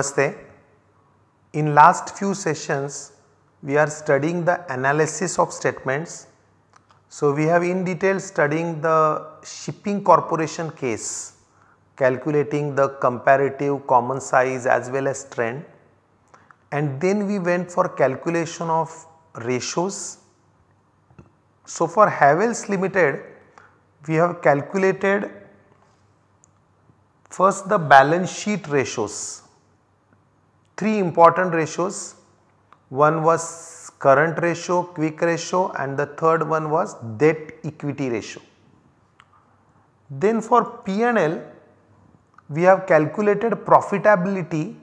Namaste. In last few sessions we are studying the analysis of statements. So we have in detail studying the shipping corporation case calculating the comparative common size as well as trend and then we went for calculation of ratios. So for Havels limited we have calculated first the balance sheet ratios three important ratios. One was current ratio, quick ratio and the third one was debt equity ratio. Then for P&L we have calculated profitability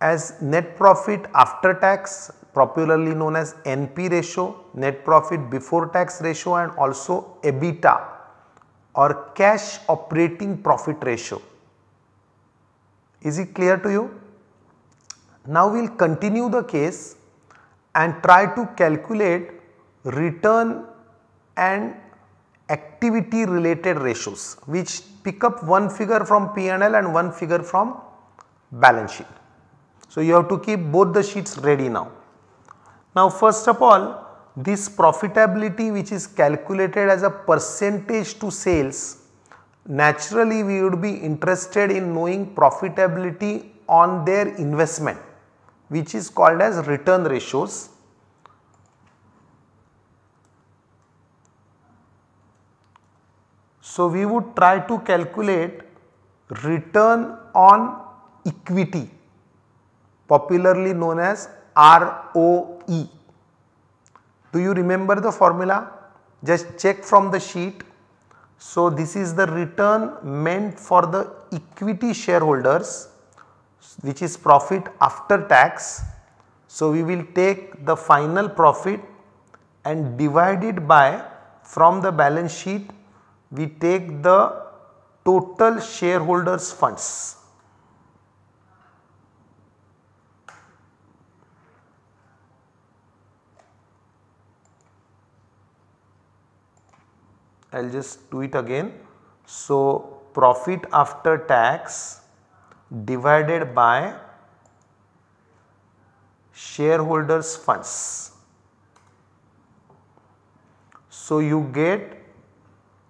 as net profit after tax popularly known as NP ratio, net profit before tax ratio and also EBITDA or cash operating profit ratio. Is it clear to you? Now we will continue the case and try to calculate return and activity related ratios which pick up one figure from P&L and one figure from balance sheet. So, you have to keep both the sheets ready now. Now first of all this profitability which is calculated as a percentage to sales naturally we would be interested in knowing profitability on their investment which is called as return ratios. So, we would try to calculate return on equity popularly known as ROE. Do you remember the formula? Just check from the sheet. So, this is the return meant for the equity shareholders which is profit after tax. So, we will take the final profit and divide it by from the balance sheet we take the total shareholders funds. I will just do it again. So, profit after tax divided by shareholders funds. So you get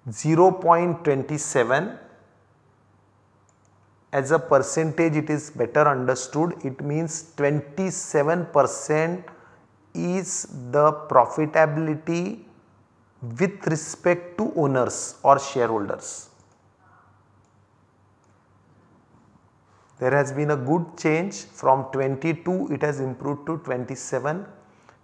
0.27 as a percentage it is better understood it means 27 percent is the profitability with respect to owners or shareholders. There has been a good change from 22 it has improved to 27.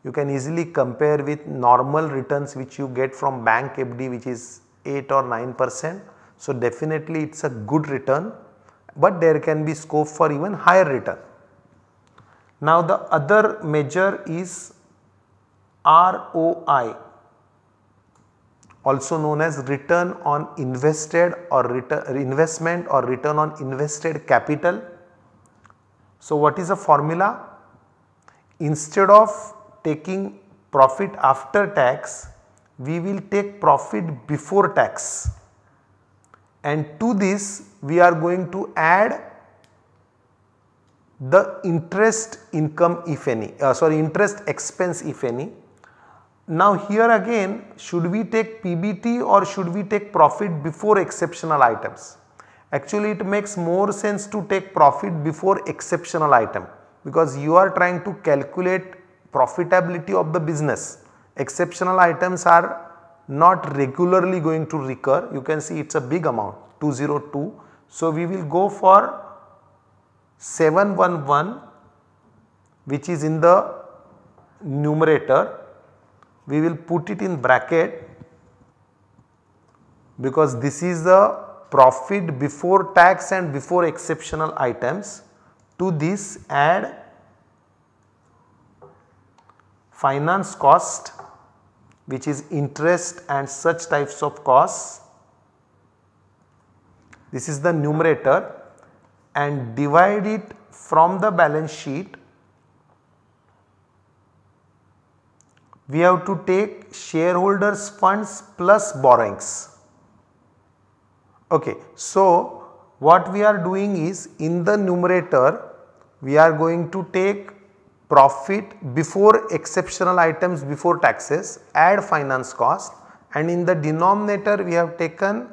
You can easily compare with normal returns which you get from bank FD which is 8 or 9 percent. So definitely it is a good return but there can be scope for even higher return. Now the other measure is ROI also known as return on invested or return investment or return on invested capital. So, what is the formula? Instead of taking profit after tax, we will take profit before tax and to this we are going to add the interest income if any uh, sorry interest expense if any now here again should we take PBT or should we take profit before exceptional items? Actually it makes more sense to take profit before exceptional item because you are trying to calculate profitability of the business. Exceptional items are not regularly going to recur you can see it is a big amount 202. So we will go for 711 which is in the numerator we will put it in bracket because this is the profit before tax and before exceptional items to this add finance cost which is interest and such types of costs. This is the numerator and divide it from the balance sheet we have to take shareholders funds plus borrowings. Okay. So, what we are doing is in the numerator we are going to take profit before exceptional items before taxes add finance cost and in the denominator we have taken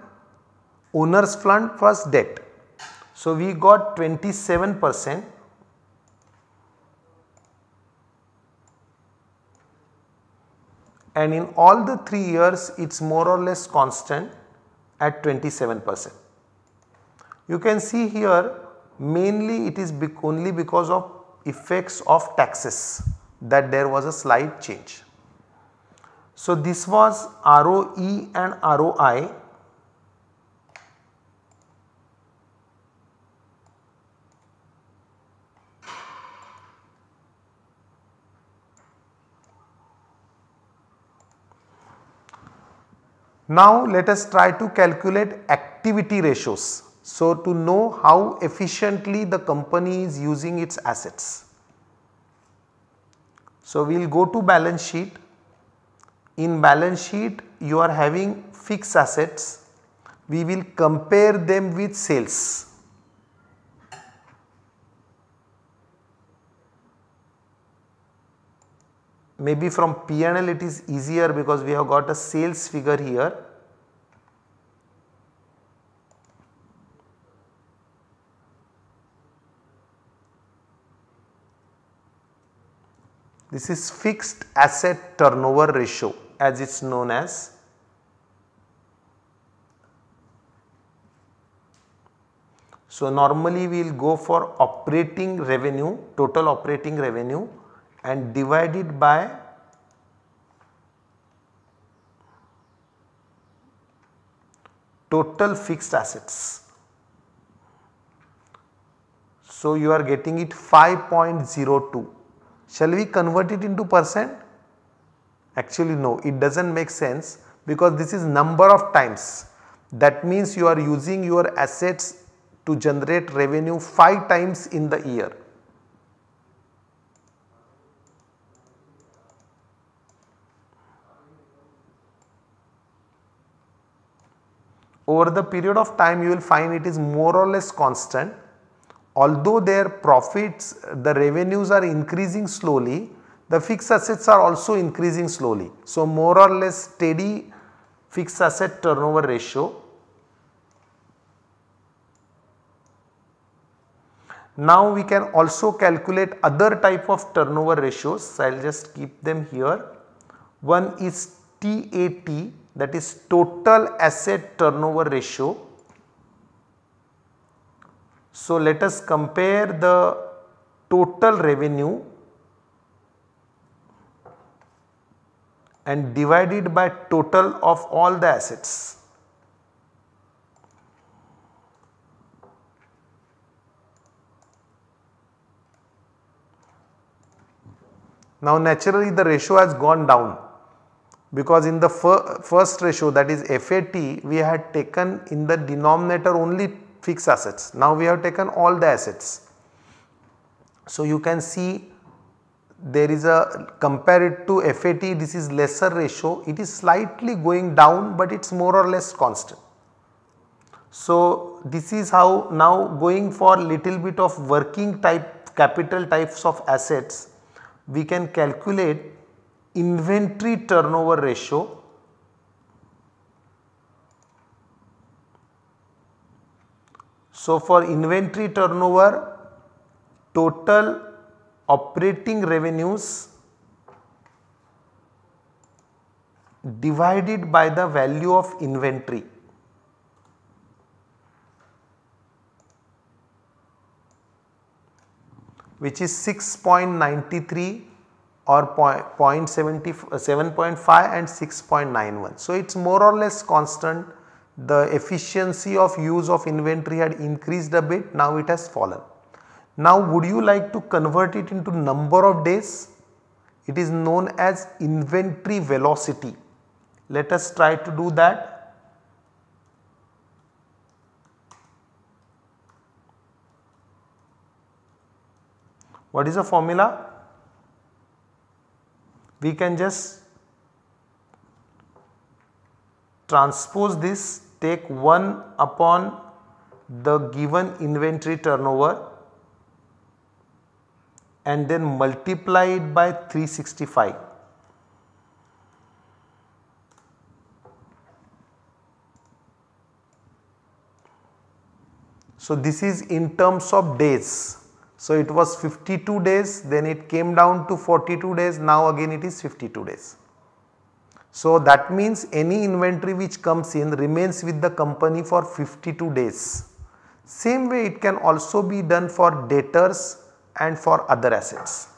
owner's fund plus debt. So, we got 27 percent and in all the 3 years it is more or less constant at 27 percent. You can see here mainly it is only because of effects of taxes that there was a slight change. So, this was ROE and ROI Now let us try to calculate activity ratios. So to know how efficiently the company is using its assets. So we will go to balance sheet. In balance sheet you are having fixed assets. We will compare them with sales. maybe from P&L it is easier because we have got a sales figure here. This is fixed asset turnover ratio as it is known as. So normally we will go for operating revenue, total operating revenue and divided by total fixed assets. So you are getting it 5.02. Shall we convert it into percent? Actually no, it does not make sense because this is number of times. That means you are using your assets to generate revenue 5 times in the year. over the period of time you will find it is more or less constant. Although their profits, the revenues are increasing slowly, the fixed assets are also increasing slowly. So, more or less steady fixed asset turnover ratio. Now, we can also calculate other type of turnover ratios. I will just keep them here. One is TAT that is total asset turnover ratio. So, let us compare the total revenue and divided by total of all the assets. Now naturally the ratio has gone down because in the first ratio that is FAT we had taken in the denominator only fixed assets. Now we have taken all the assets. So you can see there is a compare it to FAT this is lesser ratio it is slightly going down but it is more or less constant. So this is how now going for little bit of working type capital types of assets we can calculate inventory turnover ratio So, for inventory turnover total operating revenues divided by the value of inventory. which is 6.93 or 0.7.5 and 6.91. So, it is more or less constant. The efficiency of use of inventory had increased a bit, now it has fallen. Now, would you like to convert it into number of days? It is known as inventory velocity. Let us try to do that. What is the formula? we can just transpose this take 1 upon the given inventory turnover and then multiply it by 365. So, this is in terms of days. So it was 52 days then it came down to 42 days now again it is 52 days. So that means any inventory which comes in remains with the company for 52 days. Same way it can also be done for debtors and for other assets.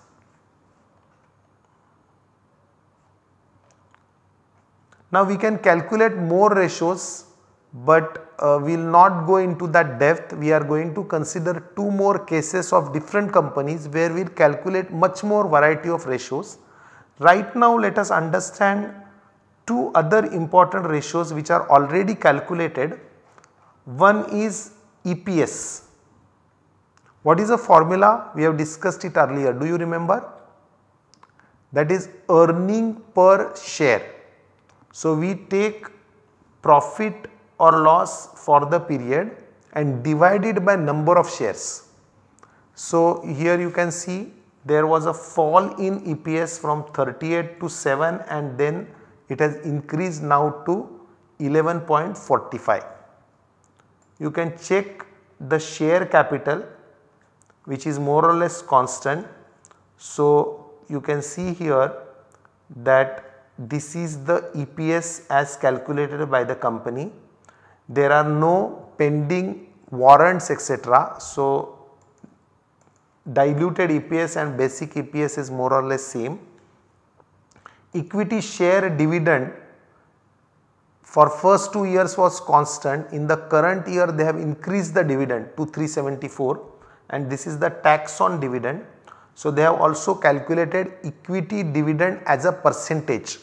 Now we can calculate more ratios but uh, we will not go into that depth we are going to consider two more cases of different companies where we will calculate much more variety of ratios. Right now let us understand two other important ratios which are already calculated. One is EPS. What is the formula? We have discussed it earlier. Do you remember? That is earning per share. So, we take profit or loss for the period and divided by number of shares. So here you can see there was a fall in EPS from 38 to 7 and then it has increased now to 11.45. You can check the share capital which is more or less constant. So you can see here that this is the EPS as calculated by the company there are no pending warrants etc. So diluted EPS and basic EPS is more or less same. Equity share dividend for first 2 years was constant in the current year they have increased the dividend to 374 and this is the tax on dividend. So they have also calculated equity dividend as a percentage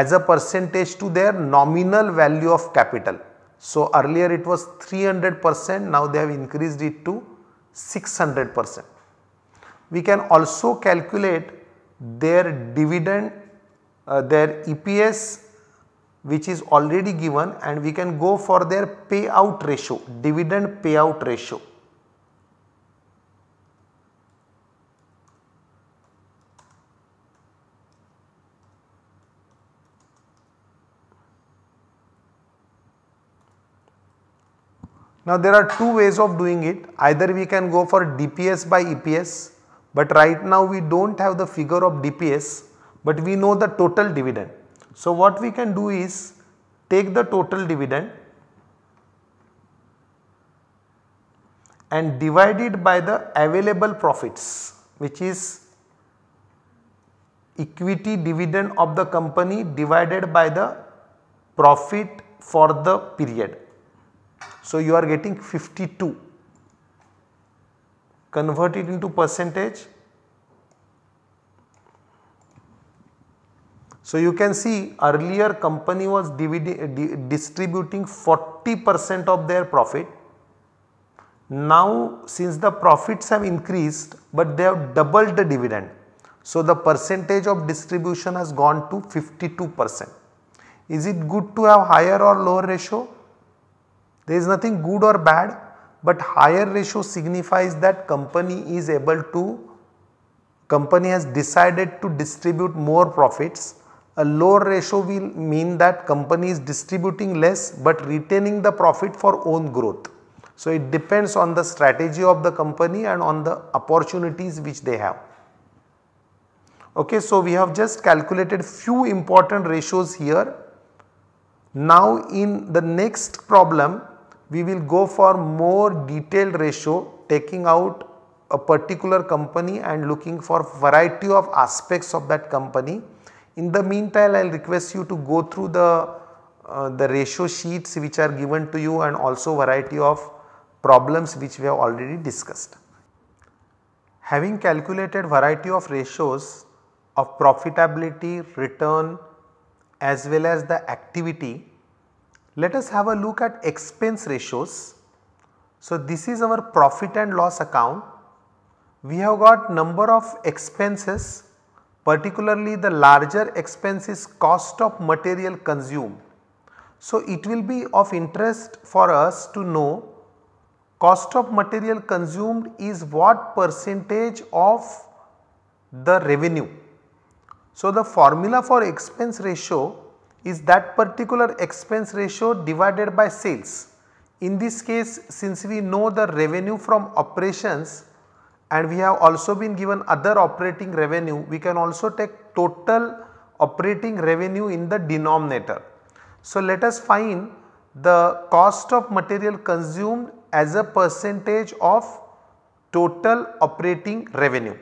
as a percentage to their nominal value of capital. So, earlier it was 300 percent now they have increased it to 600 percent. We can also calculate their dividend, uh, their EPS which is already given and we can go for their payout ratio, dividend payout ratio. Now there are two ways of doing it either we can go for DPS by EPS but right now we do not have the figure of DPS but we know the total dividend. So what we can do is take the total dividend and divide it by the available profits which is equity dividend of the company divided by the profit for the period so, you are getting 52. Convert it into percentage. So, you can see earlier company was distributing 40 percent of their profit. Now, since the profits have increased but they have doubled the dividend. So, the percentage of distribution has gone to 52 percent. Is it good to have higher or lower ratio? There is nothing good or bad but higher ratio signifies that company is able to, company has decided to distribute more profits. A lower ratio will mean that company is distributing less but retaining the profit for own growth. So, it depends on the strategy of the company and on the opportunities which they have. Okay, so we have just calculated few important ratios here. Now in the next problem we will go for more detailed ratio taking out a particular company and looking for variety of aspects of that company. In the meantime I will request you to go through the, uh, the ratio sheets which are given to you and also variety of problems which we have already discussed. Having calculated variety of ratios of profitability, return as well as the activity let us have a look at expense ratios. So, this is our profit and loss account. We have got number of expenses particularly the larger expense is cost of material consumed. So, it will be of interest for us to know cost of material consumed is what percentage of the revenue. So, the formula for expense ratio is that particular expense ratio divided by sales. In this case since we know the revenue from operations and we have also been given other operating revenue we can also take total operating revenue in the denominator. So, let us find the cost of material consumed as a percentage of total operating revenue.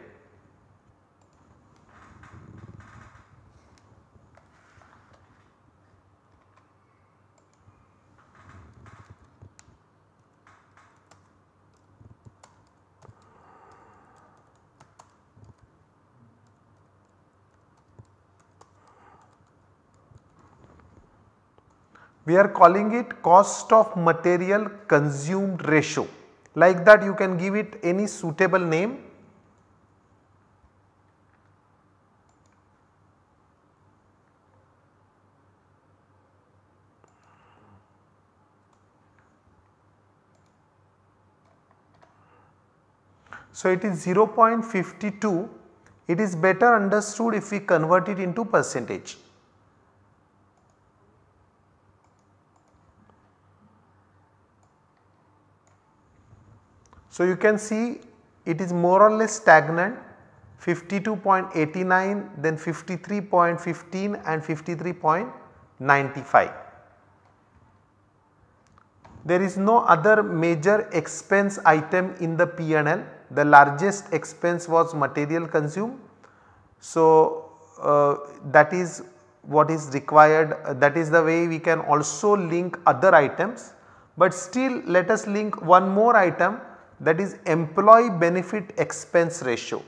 we are calling it cost of material consumed ratio like that you can give it any suitable name. So, it is 0.52 it is better understood if we convert it into percentage. So, you can see it is more or less stagnant 52.89 then 53.15 and 53.95. There is no other major expense item in the P&L. The largest expense was material consumed. So, uh, that is what is required uh, that is the way we can also link other items. But still let us link one more item that is employee benefit expense ratio.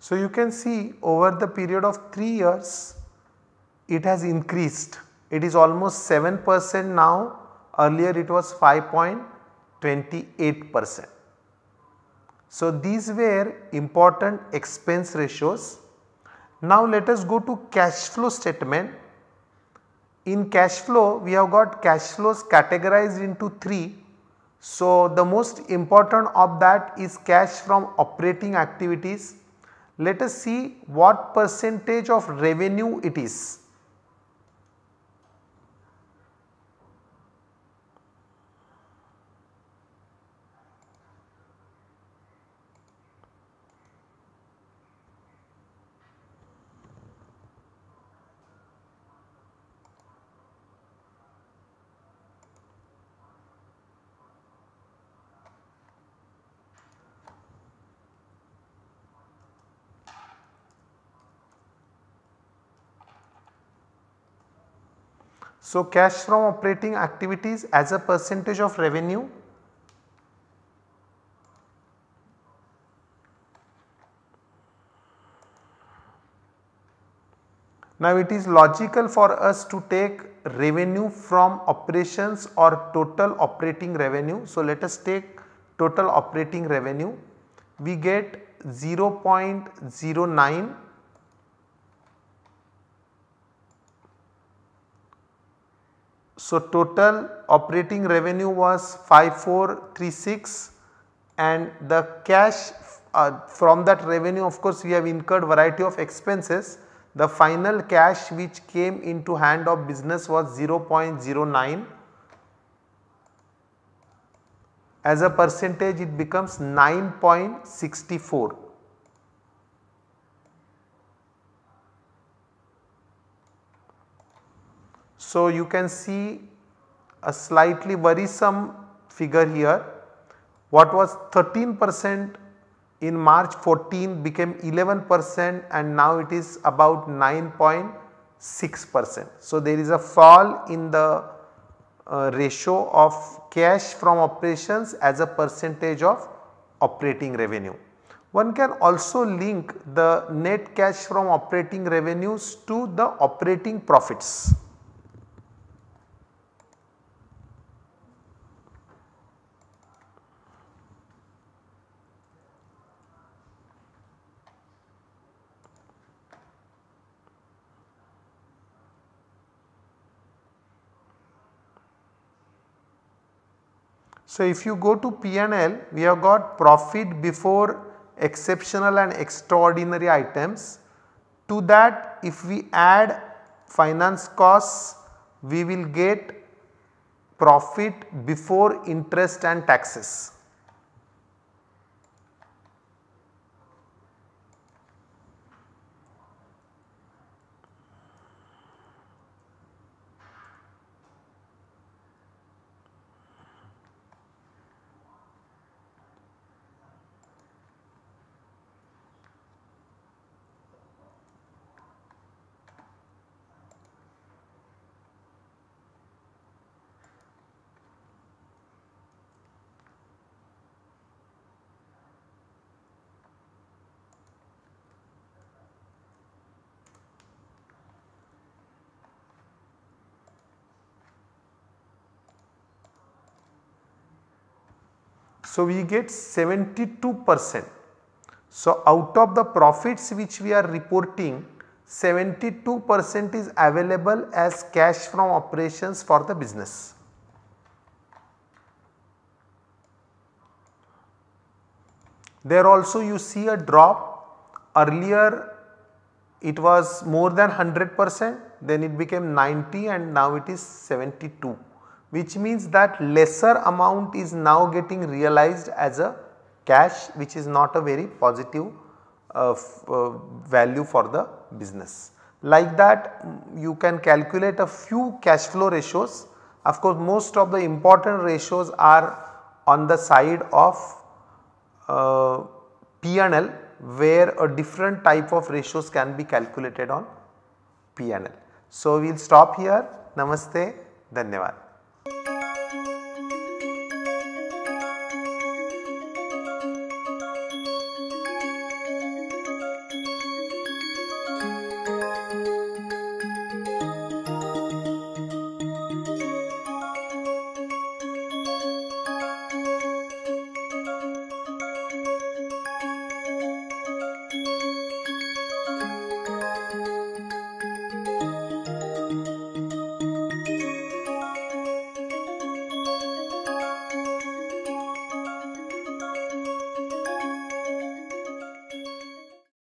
So you can see over the period of 3 years it has increased. It is almost 7% now earlier it was 5.28%. So these were important expense ratios. Now let us go to cash flow statement. In cash flow we have got cash flows categorized into 3. So the most important of that is cash from operating activities let us see what percentage of revenue it is. So, cash from operating activities as a percentage of revenue Now it is logical for us to take revenue from operations or total operating revenue. So let us take total operating revenue. We get 0.09 So, total operating revenue was 5436 and the cash uh, from that revenue of course we have incurred variety of expenses. The final cash which came into hand of business was 0.09 as a percentage it becomes 9.64 So, you can see a slightly worrisome figure here what was 13 percent in March 14 became 11 percent and now it is about 9.6 percent. So, there is a fall in the uh, ratio of cash from operations as a percentage of operating revenue. One can also link the net cash from operating revenues to the operating profits. So if you go to P&L, we have got profit before exceptional and extraordinary items. To that if we add finance costs, we will get profit before interest and taxes. So, we get 72 percent. So, out of the profits which we are reporting 72 percent is available as cash from operations for the business. There also you see a drop earlier it was more than 100 percent then it became 90 and now it is 72 which means that lesser amount is now getting realized as a cash which is not a very positive uh, uh, value for the business. Like that mm, you can calculate a few cash flow ratios of course most of the important ratios are on the side of uh, P&L where a different type of ratios can be calculated on P&L. So, we will stop here. Namaste. Dhanyavad.